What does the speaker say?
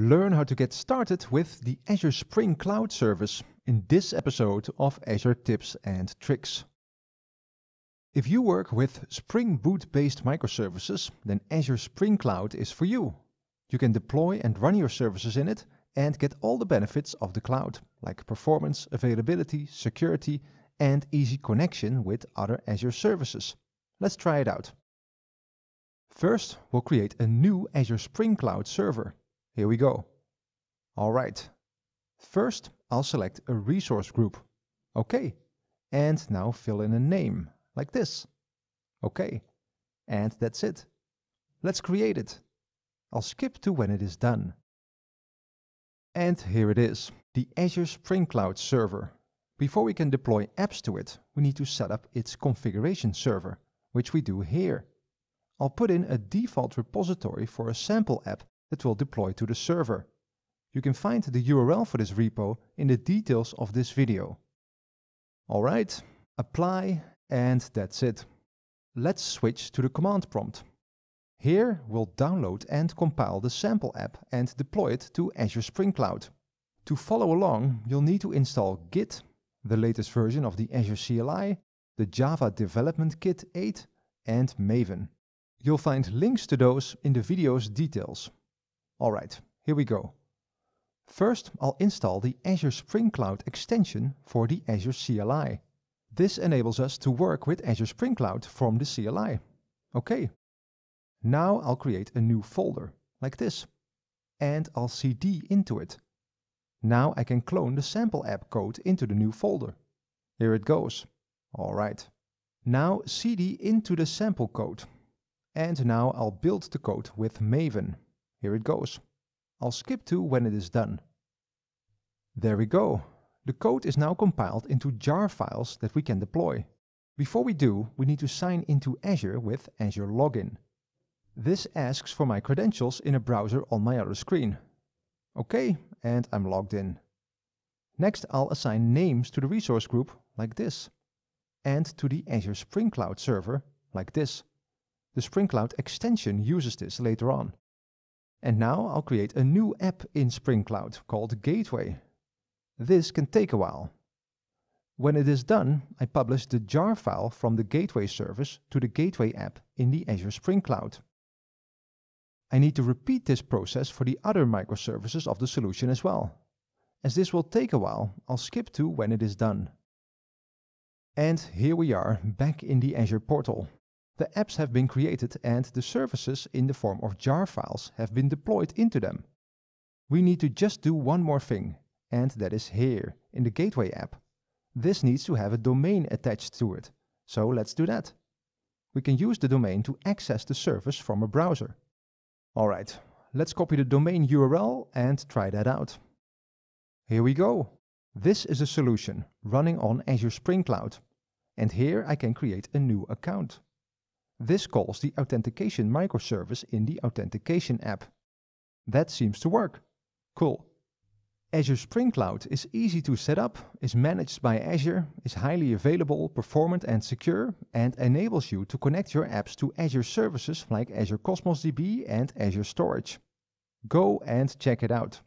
Learn how to get started with the Azure Spring Cloud Service in this episode of Azure Tips and Tricks. If you work with Spring Boot based microservices, then Azure Spring Cloud is for you. You can deploy and run your services in it and get all the benefits of the cloud, like performance, availability, security, and easy connection with other Azure services. Let's try it out. First, we'll create a new Azure Spring Cloud server. Here we go. All right. First, I'll select a resource group. Okay. And now fill in a name, like this. Okay. And that's it. Let's create it. I'll skip to when it is done. And here it is, the Azure Spring Cloud server. Before we can deploy apps to it, we need to set up its configuration server, which we do here. I'll put in a default repository for a sample app that will deploy to the server. You can find the URL for this repo in the details of this video. All right, apply and that's it. Let's switch to the command prompt. Here we'll download and compile the sample app and deploy it to Azure Spring Cloud. To follow along, you'll need to install Git, the latest version of the Azure CLI, the Java Development Kit 8, and Maven. You'll find links to those in the video's details. All right, here we go. First, I'll install the Azure Spring Cloud extension for the Azure CLI. This enables us to work with Azure Spring Cloud from the CLI. Okay. Now I'll create a new folder, like this. And I'll cd into it. Now I can clone the sample app code into the new folder. Here it goes. All right. Now cd into the sample code. And now I'll build the code with Maven. Here it goes. I'll skip to when it is done. There we go. The code is now compiled into jar files that we can deploy. Before we do, we need to sign into Azure with Azure Login. This asks for my credentials in a browser on my other screen. OK, and I'm logged in. Next, I'll assign names to the resource group, like this, and to the Azure Spring Cloud server, like this. The Spring Cloud extension uses this later on. And now I'll create a new app in Spring Cloud called Gateway. This can take a while. When it is done, I publish the jar file from the Gateway service to the Gateway app in the Azure Spring Cloud. I need to repeat this process for the other microservices of the solution as well. As this will take a while, I'll skip to when it is done. And here we are back in the Azure portal the apps have been created and the services in the form of jar files have been deployed into them. We need to just do one more thing, and that is here, in the gateway app. This needs to have a domain attached to it, so let's do that. We can use the domain to access the service from a browser. Alright, let's copy the domain URL and try that out. Here we go. This is a solution running on Azure Spring Cloud. And here I can create a new account. This calls the authentication microservice in the authentication app. That seems to work. Cool. Azure Spring Cloud is easy to set up, is managed by Azure, is highly available, performant and secure, and enables you to connect your apps to Azure services like Azure Cosmos DB and Azure Storage. Go and check it out.